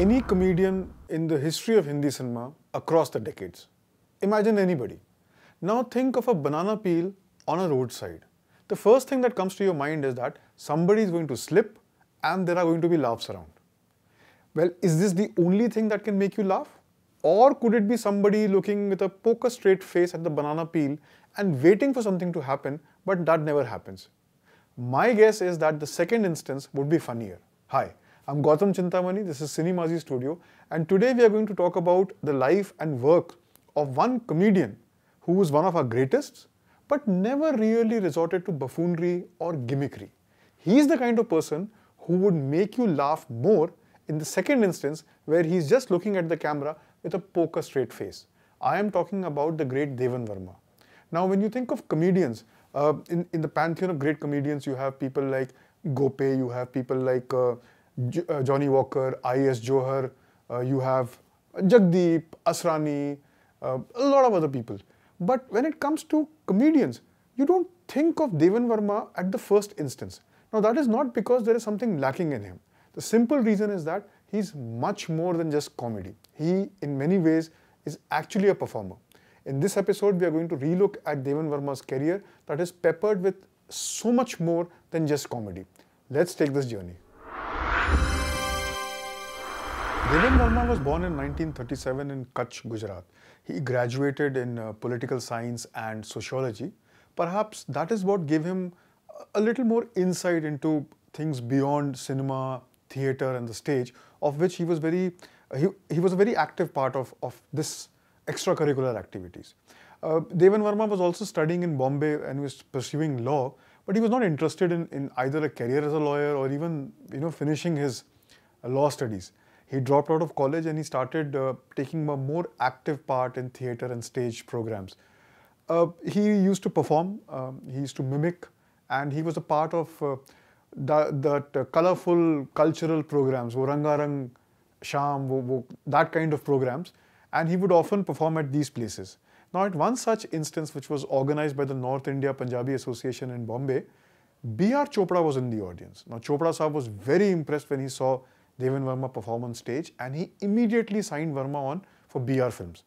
any comedian in the history of Hindi cinema across the decades. Imagine anybody. Now think of a banana peel on a roadside. The first thing that comes to your mind is that somebody is going to slip and there are going to be laughs around. Well, is this the only thing that can make you laugh? Or could it be somebody looking with a poker straight face at the banana peel and waiting for something to happen, but that never happens? My guess is that the second instance would be funnier. Hi, I'm Gautam Chintamani, this is Cinemazi Studio and today we are going to talk about the life and work of one comedian who was one of our greatest but never really resorted to buffoonery or gimmickry. He is the kind of person who would make you laugh more in the second instance where he's just looking at the camera with a poker straight face. I am talking about the great Devan Verma. Now when you think of comedians, uh, in, in the pantheon of great comedians you have people like Gope, you have people like uh, uh, Johnny Walker, I.S. Johar, uh, you have Jagdeep, Asrani, uh, a lot of other people. But when it comes to comedians, you don't think of Devan Verma at the first instance. Now, that is not because there is something lacking in him. The simple reason is that he's much more than just comedy. He, in many ways, is actually a performer. In this episode, we are going to relook at Devan Verma's career that is peppered with so much more than just comedy. Let's take this journey. Devan Varma was born in 1937 in Kutch, Gujarat. He graduated in uh, political science and sociology. Perhaps that is what gave him a little more insight into things beyond cinema, theatre and the stage, of which he was very, uh, he, he was a very active part of, of this extracurricular activities. Uh, Devan Verma was also studying in Bombay and was pursuing law, but he was not interested in, in either a career as a lawyer or even, you know, finishing his uh, law studies he dropped out of college and he started uh, taking a more active part in theater and stage programs. Uh, he used to perform, um, he used to mimic, and he was a part of uh, that, that colorful cultural programs, wo Rangarang Sham, wo, wo, that kind of programs, and he would often perform at these places. Now, at one such instance, which was organized by the North India Punjabi Association in Bombay, B.R. Chopra was in the audience. Now, Chopra Saab was very impressed when he saw Devan Verma perform on stage and he immediately signed Verma on for BR films.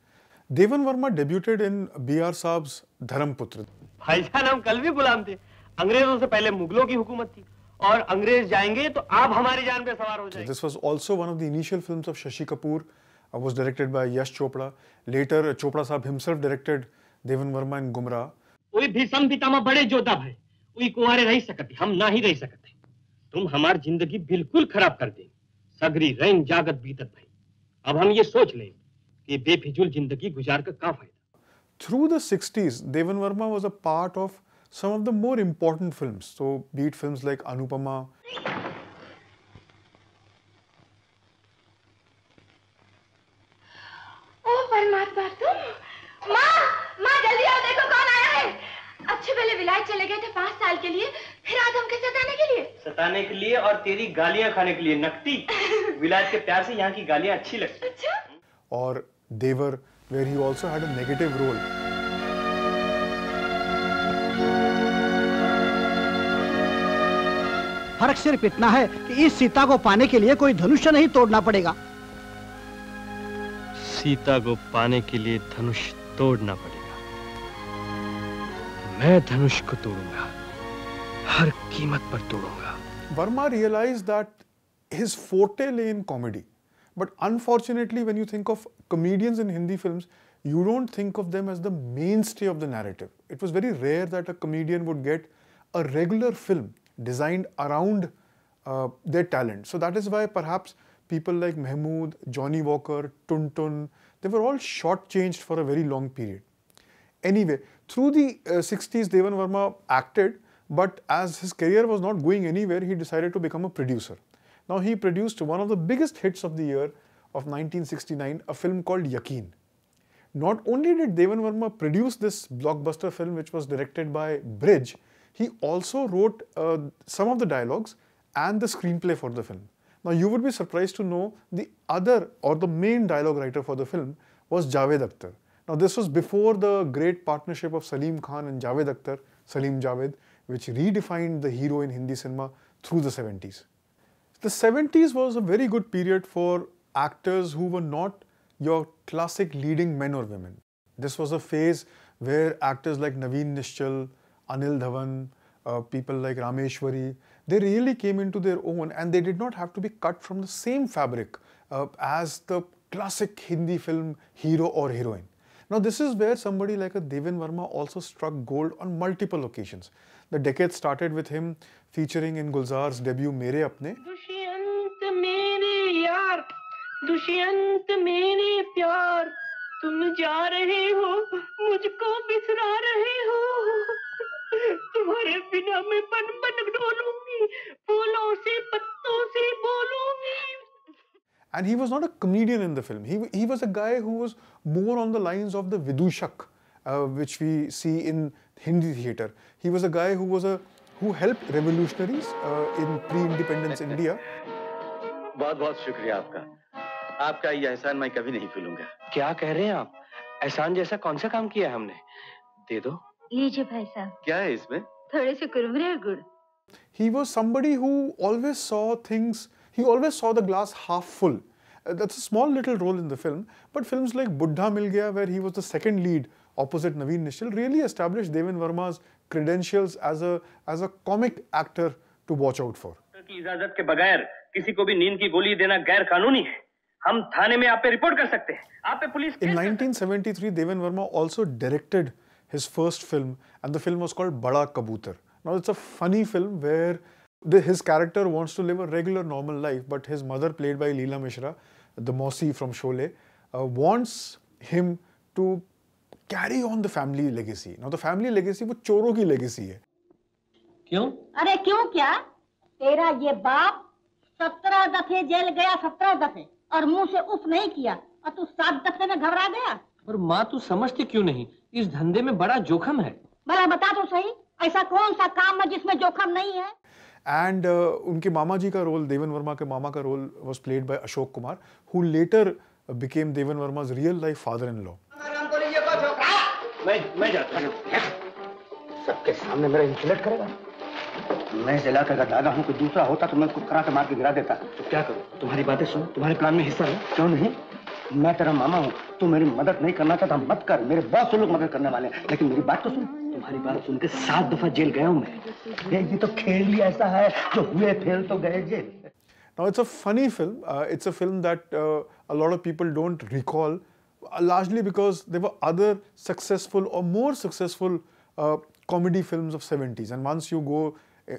Devan Verma debuted in BR Saab's Dharamputra. भाईजान हम कल भी गुलाम थे अंग्रेजों से पहले मुगलों की हुकूमत थी और अंग्रेज जाएंगे तो आप हमारी जान पे सवार हो जाएंगे this was also one of the initial films of Shashi Kapoor was directed by Yash Chopra later Chopra sahab himself directed Devan Verma in Gumrah कोई भी सम पितामा बड़े जोधा भाई कोई कुंवारे रह सकते हम ना ही रह सकते तुम हमारी जिंदगी बिल्कुल खराब कर देंगे सगरी रैन जागत बीतत भई अब हम ये सोच लें कि बेफिजूल जिंदगी गुजार कर का फायदा through the 60s Deven Verma was a part of some of the more important films so beat films like Anupama ओ परमात्मा तुम माँ माँ जल्दी आओ देखो कौन आया है अच्छे पहले विलायत चले गए थे पांच साल के लिए फिर आज हमके सताने के लिए सताने के लिए और तेरी गालियां खाने के लिए नकती विलायत के प्यार से यहाँ की गालियां अच्छी लगती अच्छा? और देवर where he also had a negative role. फर्क सिर्फ इतना है कि इस सीता को पाने के लिए कोई धनुष नहीं तोड़ना पड़ेगा सीता को पाने के लिए धनुष तोड़ना पड़ेगा मैं धनुष को तोड़ूंगा हर कीमत पर तोड़ूंगा Verma his forte lay in comedy but unfortunately when you think of comedians in hindi films you don't think of them as the mainstay of the narrative it was very rare that a comedian would get a regular film designed around uh, their talent so that is why perhaps people like mehmood johnny walker tuntun they were all shortchanged for a very long period anyway through the uh, 60s devan verma acted but as his career was not going anywhere, he decided to become a producer. Now he produced one of the biggest hits of the year of 1969, a film called Yakin. Not only did Devan Verma produce this blockbuster film which was directed by Bridge, he also wrote uh, some of the dialogues and the screenplay for the film. Now you would be surprised to know the other or the main dialogue writer for the film was Javed Akhtar. Now this was before the great partnership of Salim Khan and Javed Akhtar, Salim Javed, which redefined the hero in Hindi cinema through the 70s. The 70s was a very good period for actors who were not your classic leading men or women. This was a phase where actors like Naveen Nishchal, Anil Dhawan, uh, people like Rameshwari, they really came into their own and they did not have to be cut from the same fabric uh, as the classic Hindi film hero or heroine. Now, this is where somebody like a Devin Verma also struck gold on multiple occasions. The decade started with him featuring in Gulzar's debut Mere Apne. Dushyant मेरे प्यार तुम जा रहे हो मुझको बिसरा रहे हो तुम्हारे बिना मैं बन बन डोलूंगी फूलों से पत्तों से बोलूंगी And he was not a comedian in the film. He, he was a guy who was more on the lines of the Vidushak, uh, which we see in Hindi theatre. He was a guy who was a who helped revolutionaries uh, in pre-independence India. बहुत बहुत शुक्रिया आपका आपका ये एहसान मैं कभी नहीं भूलूंगा क्या कह रहे हैं आप एहसान जैसा कौन सा काम किया हमने दे दो लीजिए भाई साहब क्या है इसमें थोड़े से कुरमुरे और गुड़ He was somebody who always saw things uh, he always saw the glass half full. Uh, that's a small little role in the film, but films like Buddha Mil Gaya, where he was the second lead opposite Naveen Nishal, really established Devan Verma's credentials as a as a comic actor to watch out for. In 1973 Devan Verma also directed his first film and the film was called Bada Kabutar. Now it's a funny film where The, his character wants to live a regular normal life, but his mother, played by Leela Mishra, the Mosi from Sholay, uh, wants him to carry on the family legacy. Now, the family legacy wo चोरों ki legacy hai kyun are kyun kya tera ye baap 17 दफे jail gaya 17 दफे aur muh se उफ nahi kiya aur tu सात दफे mein ghabra gaya पर माँ तू समझती क्यों नहीं इस धंधे में बड़ा जोखम है भला बता तो सही ऐसा कौन सा काम है जिसमें जोखम नहीं है एंड uh, उनके मामा जी का रोल देवन वर्मा के मामा का role was played by Ashok Kumar who later became Deven Verma's real life father in law मैं मैं जाता सबके सामने मेरा करेगा मैं दादा दूसरा होता तो मैं उसको करा के मार के गिरा देता तो क्या करो तुम्हारी बातें सुन तुम्हारे प्लान में हिस्सा है क्यों नहीं मैं तेरा मामा हूँ तू मेरी मदद नहीं करना चाहता मत कर मेरे बहुत से लोग मदद करने वाले हैं लेकिन मेरी बात तो सुन तुम्हारी बात सुनकर सात दफा जेल गया हूं मैं ये तो खेल ही ऐसा है जो हुए फेल तो गए jail Now it's a funny film. Uh, it's a film that uh, a lot of people don't recall, uh, largely because there were other successful or more successful uh, comedy films of 70s. And once you go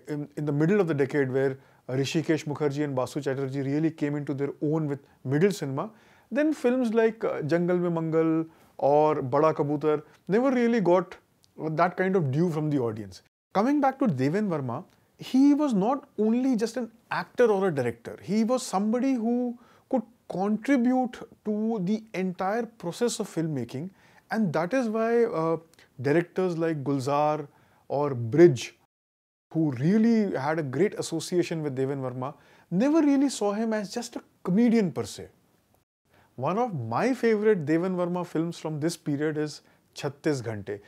in, in the middle of the decade, where uh, Rishikesh Mukherjee and Basu Chatterjee really came into their own with middle cinema, then films like uh, Jungle Mein Mangal or Bada Kabutar never really got uh, that kind of due from the audience. Coming back to Deven Verma, he was not only just an actor or a director, he was somebody who could contribute to the entire process of filmmaking, and that is why uh, directors like Gulzar or Bridge, who really had a great association with Deven Verma, never really saw him as just a comedian per se. One of my favorite Devan Verma films from this period is Chhattis Ghante.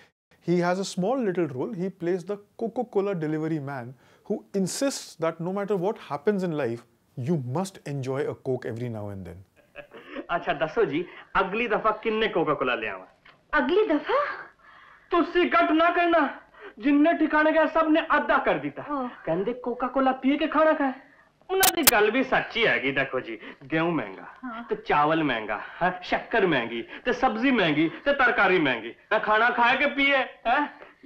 He has a small little role. He plays the Coca Cola delivery man who insists that no matter what happens in life, you must enjoy a Coke every now and then. अच्छा दसो जी अगली दफा किन्ने Coca Cola ले आवा अगली दफा तुसी कट ना करना जिन्ने ठिकाने गए सब ने अदा कर दीता कहते कोका कोला पिए के खाना खाए ਉਹਨਾਂ ਦੀ ਗੱਲ ਵੀ ਸੱਚੀ ਹੈਗੀ ਦੇਖੋ ਜੀ ਗੇਹੂੰ ਮਹਿੰਗਾ ਤੇ ਚਾਵਲ ਮਹਿੰਗਾ ਹੈ ਸ਼ੱਕਰ ਮਹਿੰਗੀ ਤੇ ਸਬਜ਼ੀ ਮਹਿੰਗੀ ਤੇ ਤਰਕਾਰੀ ਮਹਿੰਗੀ ਤਾਂ ਖਾਣਾ ਖਾਏ ਕੇ ਪੀਏ ਹੈ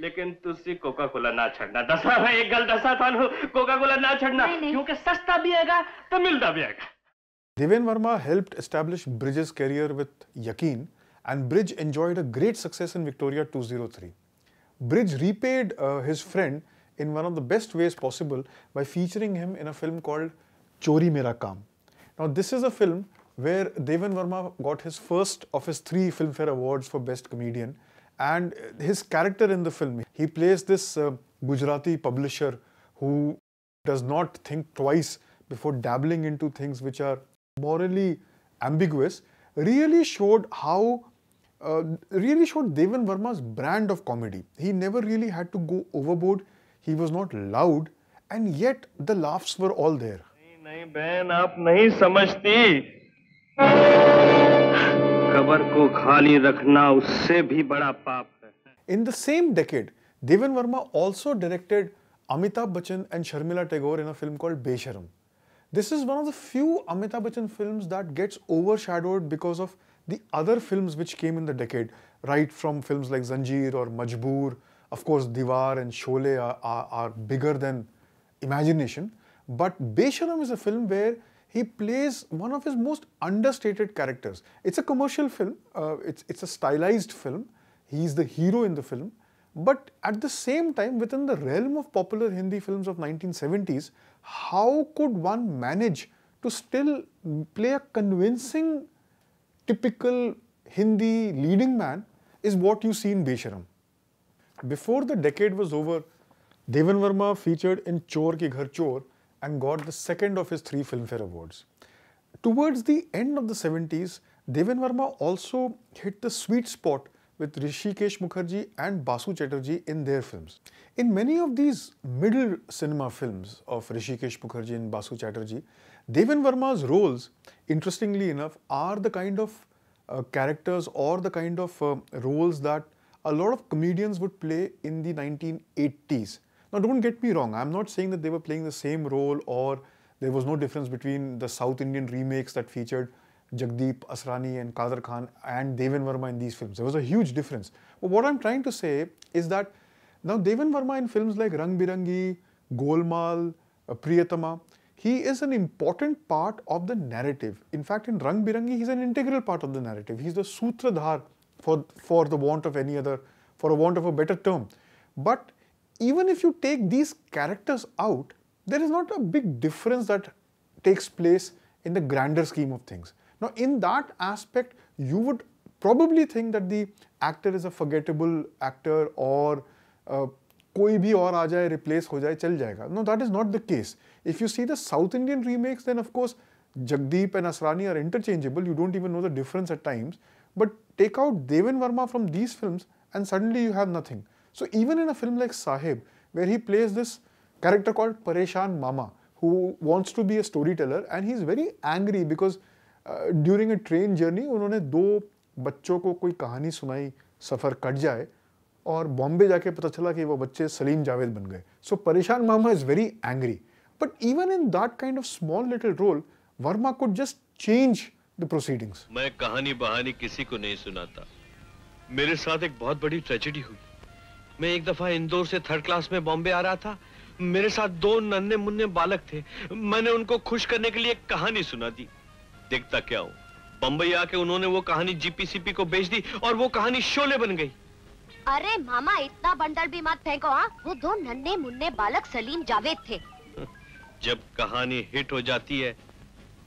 लेकिन तुसी कोका कोला ना छड़ना दसा मैं एक गल दसा थानू कोका कोला ना छड़ना क्योंकि सस्ता भी आएगा तो मिलता भी आएगा Deven Verma helped establish Bridge's career with Yakin and Bridge enjoyed a great success in Victoria 203. Bridge repaid uh, his friend in one of the best ways possible by featuring him in a film called Chori Mera Kaam. Now, this is a film where Devan Verma got his first of his three Filmfare Awards for Best Comedian. And his character in the film, he plays this uh, Gujarati publisher who does not think twice before dabbling into things which are morally ambiguous, really showed how, uh, really showed Devan Verma's brand of comedy. He never really had to go overboard he was not loud and yet the laughs were all there. In the same decade, Devan Verma also directed Amitabh Bachchan and Sharmila Tagore in a film called Besharam. This is one of the few Amitabh Bachchan films that gets overshadowed because of the other films which came in the decade, right from films like Zanjeer or Majboor of course, Diwar and shole are, are, are bigger than imagination. But Besharam is a film where he plays one of his most understated characters. It's a commercial film. Uh, it's, it's a stylized film. He's the hero in the film. But at the same time, within the realm of popular Hindi films of 1970s, how could one manage to still play a convincing, typical Hindi leading man is what you see in Besharam. Before the decade was over, Devan Verma featured in Chor Ki Ghar Chor and got the second of his three Filmfare Awards. Towards the end of the 70s, Devan Verma also hit the sweet spot with Rishikesh Mukherjee and Basu Chatterjee in their films. In many of these middle cinema films of Rishikesh Mukherjee and Basu Chatterjee, Devan Verma's roles, interestingly enough, are the kind of uh, characters or the kind of uh, roles that a lot of comedians would play in the 1980s. Now, don't get me wrong, I'm not saying that they were playing the same role or there was no difference between the South Indian remakes that featured Jagdeep Asrani and Kader Khan and Devan Verma in these films. There was a huge difference. But what I'm trying to say is that now Devan Verma in films like Rang Birangi, Golmaal, uh, Priyatama, he is an important part of the narrative. In fact, in Rang Birangi, he's an integral part of the narrative. He's the Sutradhar for, for the want of any other, for a want of a better term. But even if you take these characters out, there is not a big difference that takes place in the grander scheme of things. Now, in that aspect, you would probably think that the actor is a forgettable actor or uh, कोई भी और आ जाए replace हो जाए चल जाएगा no that is not the case if you see the South Indian remakes Jagdeep and Asrani are interchangeable. You don't even know the difference at times. But take out Devan Verma from these films and suddenly you have nothing. So even in a film like Sahib, where he plays this character called Pareshan Mama, who wants to be a storyteller and he's very angry because uh, during a train journey, उन्होंने दो बच्चों को कोई कहानी सुनाई सफ़र cut जाए और बॉम्बे जाके पता चला कि वो बच्चे सलीम जावेद बन गए So परेशान Mama is very angry. But even in that kind of small little role, Verma could just change. The proceedings मैं कहानी बहानी किसी को नहीं सुनाता मेरे साथ एक बहुत बड़ी ट्रेजेडी हुई मैं एक दफा इंदौर से थर्ड क्लास में बॉम्बे आ रहा था मेरे साथ दो नन्हे मुन्ने बालक थे मैंने उनको खुश करने के लिए एक कहानी सुना दी देखता क्या हो बम्बई आके उन्होंने वो कहानी जीपीसीपी को बेच दी और वो कहानी शोले बन गई अरे मामा इतना बंडल भी मत फेंको हाँ वो दो नन्हे मुन्ने बालक सलीम जावेद थे जब कहानी हिट हो जाती है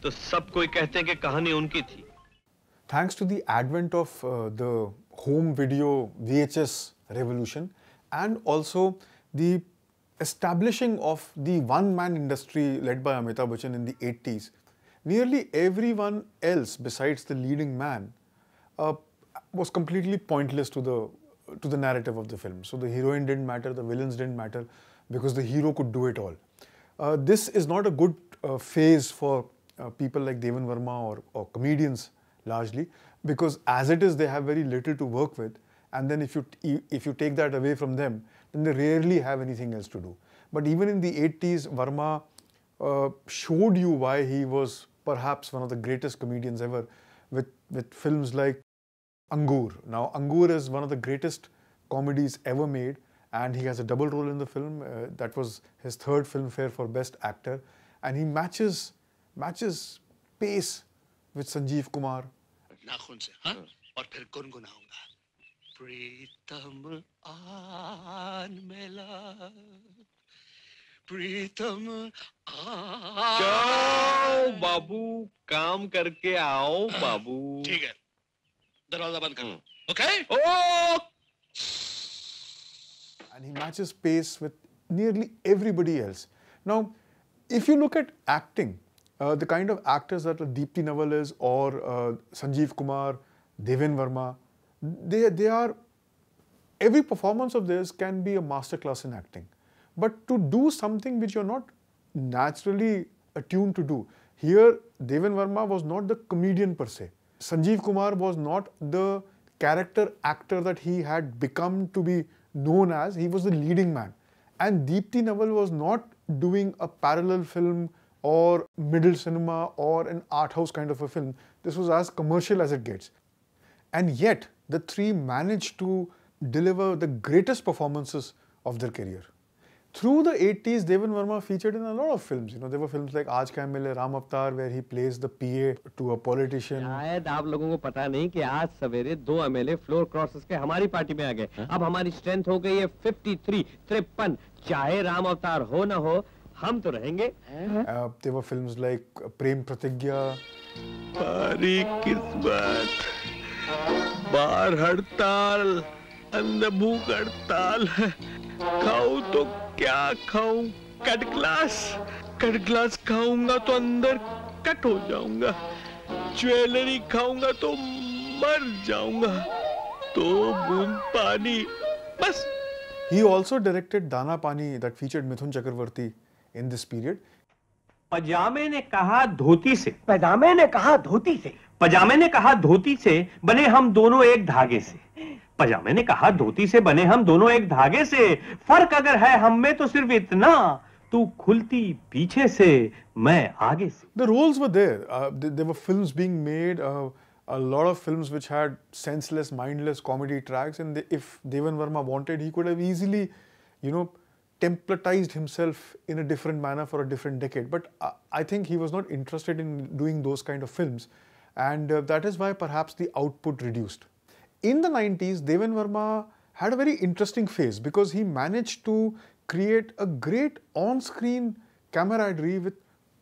तो सब कोई कहते हैं कि कहानी उनकी थी thanks to the advent of uh, the home video VHS revolution and also the establishing of the one man industry led by Amitabh Bachchan in the 80s, nearly everyone else besides the leading man uh, was completely pointless to the to the narrative of the film. So the heroine didn't matter, the villains didn't matter because the hero could do it all. Uh, this is not a good uh, phase for uh, people like Devan Verma or, or comedians largely, because as it is, they have very little to work with. And then if you if you take that away from them, then they rarely have anything else to do. But even in the 80s, Verma uh, showed you why he was perhaps one of the greatest comedians ever, with with films like Angur. Now, Angur is one of the greatest comedies ever made, and he has a double role in the film. Uh, that was his third Filmfare for Best Actor, and he matches matches pace with Sanjeev Kumar. प्रीतम आन बाबू काम करके आओ बाबू ठीक है दरवाजा बंद करो okay and he matches pace with nearly everybody else now if you look at acting uh, the kind of actors that Deepthi Naval is or uh, Sanjeev Kumar, Devan Verma, they, they are, every performance of this can be a masterclass in acting. But to do something which you're not naturally attuned to do, here Devan Verma was not the comedian per se. Sanjeev Kumar was not the character actor that he had become to be known as, he was the leading man. And Deepthi Naval was not doing a parallel film or middle cinema or an art house kind of a film. This was as commercial as it gets. And yet, the three managed to deliver the greatest performances of their career. Through the 80s, Devan Verma featured in a lot of films. You know, there were films like Aaj Kya Mile, Ram Avtar, where he plays the PA to a politician. शायद आप लोगों को पता नहीं कि आज सवेरे दो एमएलए फ्लोर क्रॉसेस के हमारी पार्टी में आ गए अब हमारी स्ट्रेंथ हो गई है 53, 53, चाहे राम अवतार हो ना हो हम तो रहेंगे there were हाँ। films like प्रेम प्रतिज्ञा पारी किस्मत बार हड़ताल भूख हड़ताल खाऊ तो क्या खाऊ कट ग्लास कट ग्लास खाऊंगा तो अंदर कट हो जाऊंगा ज्वेलरी खाऊंगा तो मर जाऊंगा तो बूंद पानी बस he also directed Dana Paani that featured Mithun Chakraborty in this period पजामे ने कहा धोती से पजामे ने कहा धोती से पजामे ने कहा धोती से बने हम दोनों एक धागे से पजामे ने कहा धोती से बने हम दोनों एक धागे से फर्क अगर है हम में तो सिर्फ इतना तू खुलती पीछे से मैं आगे से the roles were there there were films being made a lot of films which had senseless mindless comedy tracks and if Deven Verma wanted he could have easily you know templatized himself in a different manner for a different decade. But uh, I think he was not interested in doing those kind of films. And uh, that is why perhaps the output reduced. In the 90s, Devan Verma had a very interesting phase because he managed to create a great on-screen camaraderie with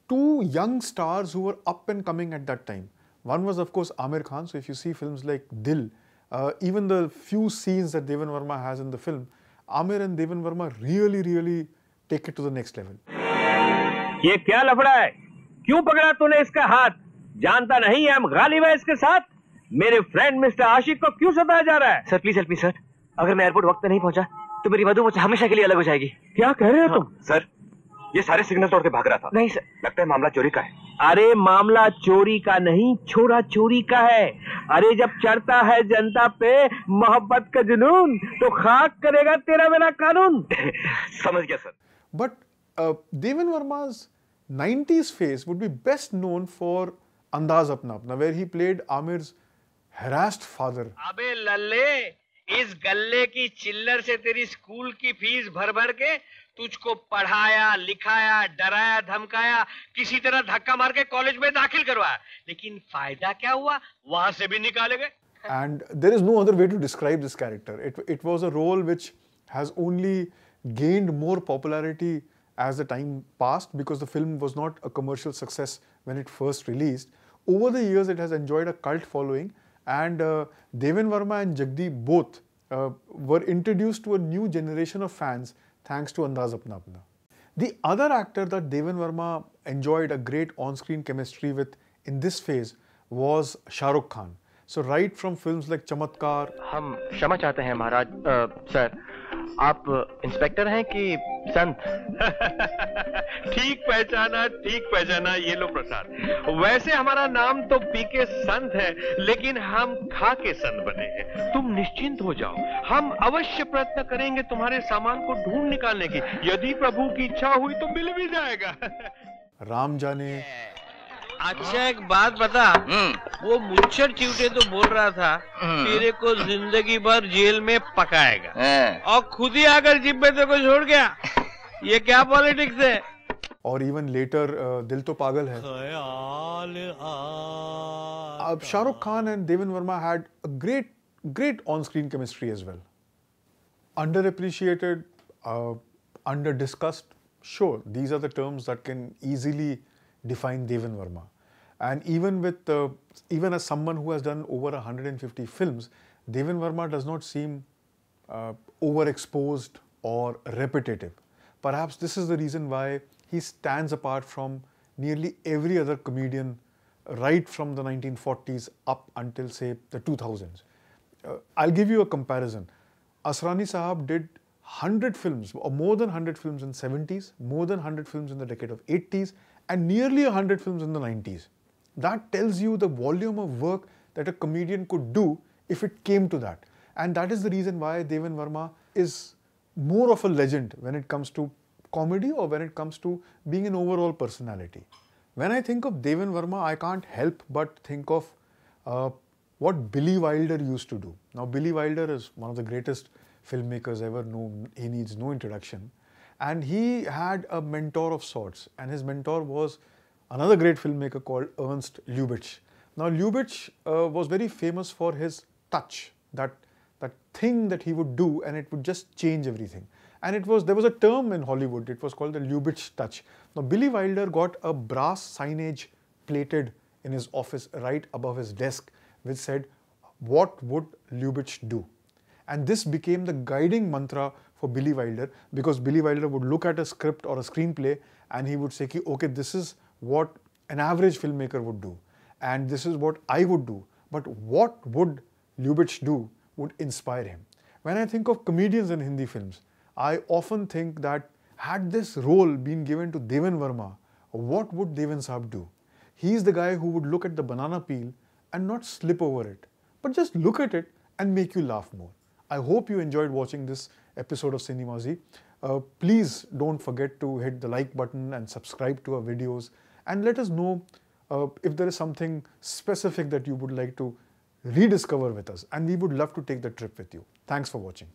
two young stars who were up and coming at that time. One was of course Amir Khan, so if you see films like Dil, uh, even the few scenes that Devan Verma has in the film Aamir and Devan Verma really really take it to the next level ये क्या लफड़ा है क्यों पकड़ा तूने इसका हाथ जानता नहीं है हम गालिब है इसके साथ मेरे फ्रेंड मिस्टर आशिक को क्यों सताया जा रहा है sir please help me sir अगर मैं एयरपोर्ट वक्त पे नहीं पहुंचा तो मेरी मधु मुझे हमेशा के लिए अलग हो जाएगी क्या कह रहे हो हाँ, तुम सर ये सारे सिग्नल तोड़ के भाग रहा था नहीं सर लगता है मामला चोरी का है अरे मामला चोरी का नहीं छोरा चोरी का है अरे जब चढ़ता है जनता पे मोहब्बत का जुनून तो खाक करेगा तेरा मेरा कानून समझ गया sir but Deven Verma nineties face would be best known for Andaz Apna Apna where he played Aamir हेरास्ट फादर अबे लल्ले इस गल्ले की चिल्लर से तेरी स्कूल की फीस भर भर के तुझको पढ़ाया लिखाया डराया धमकाया किसी तरह धक्का मार के कॉलेज में दाखिल करवाया लेकिन फायदा क्या हुआ वहां से भी निकाले गए and there is no other way to describe this character it it was a role which has only gained more popularity as the time pass because the film was not a commercial success when it first release over the years it has enjoyed a cult following and Deven Verma and Jagdeep both were introduce to a new generation of fans thanks to Andaz Apna Apna. The other actor that Devan Verma enjoyed a great on-screen chemistry with in this phase was Shah Rukh Khan. So right from films like Chamatkar. हम क्षमा चाहते हैं महाराज sir आप inspector हैं कि संत ठीक पहचाना ठीक पहचाना ये लो प्रसाद वैसे हमारा नाम तो पी के संत है लेकिन हम खा के संत बने हैं तुम निश्चिंत हो जाओ हम अवश्य प्रयत्न करेंगे तुम्हारे सामान को ढूंढ निकालने की यदि प्रभु की इच्छा हुई तो मिल भी जाएगा राम जाने अच्छा एक बात बता हम्म। वो मुच्छर चिवटे तो बोल रहा था हम्म। तेरे को जिंदगी भर जेल में पकाएगा हाँ। और खुद ही आकर जिब्बे तेरे को छोड़ गया ये क्या पॉलिटिक्स है और इवन लेटर दिल तो पागल है अब Shahrukh Khan and Devan Verma had a great great on screen chemistry as well under appreciated under discussed sure these are the terms that can easily define Devan Verma. And even with, uh, even as someone who has done over 150 films, Devan Verma does not seem uh, overexposed or repetitive. Perhaps this is the reason why he stands apart from nearly every other comedian right from the 1940s up until say the 2000s. Uh, I'll give you a comparison. Asrani Sahab did 100 films or more than 100 films in 70s, more than 100 films in the decade of 80s and nearly 100 films in the 90s. That tells you the volume of work that a comedian could do if it came to that. And that is the reason why Devan Verma is more of a legend when it comes to comedy or when it comes to being an overall personality. When I think of Devan Verma, I can't help but think of uh, what Billy Wilder used to do. Now, Billy Wilder is one of the greatest filmmakers ever No, He needs no introduction. And he had a mentor of sorts, and his mentor was another great filmmaker called Ernst Lubitsch. Now, Lubitsch uh, was very famous for his touch, that, that thing that he would do, and it would just change everything. And it was there was a term in Hollywood, it was called the Lubitsch touch. Now, Billy Wilder got a brass signage plated in his office right above his desk, which said, What would Lubitsch do? And this became the guiding mantra for Billy Wilder because Billy Wilder would look at a script or a screenplay and he would say, ki, okay, this is what an average filmmaker would do and this is what I would do. But what would Lubitsch do would inspire him. When I think of comedians in Hindi films, I often think that had this role been given to Devan Verma, what would Devan Saab do? He is the guy who would look at the banana peel and not slip over it, but just look at it and make you laugh more. I hope you enjoyed watching this episode of Cinemazy. Uh, please don't forget to hit the like button and subscribe to our videos and let us know uh, if there is something specific that you would like to rediscover with us and we would love to take the trip with you. Thanks for watching.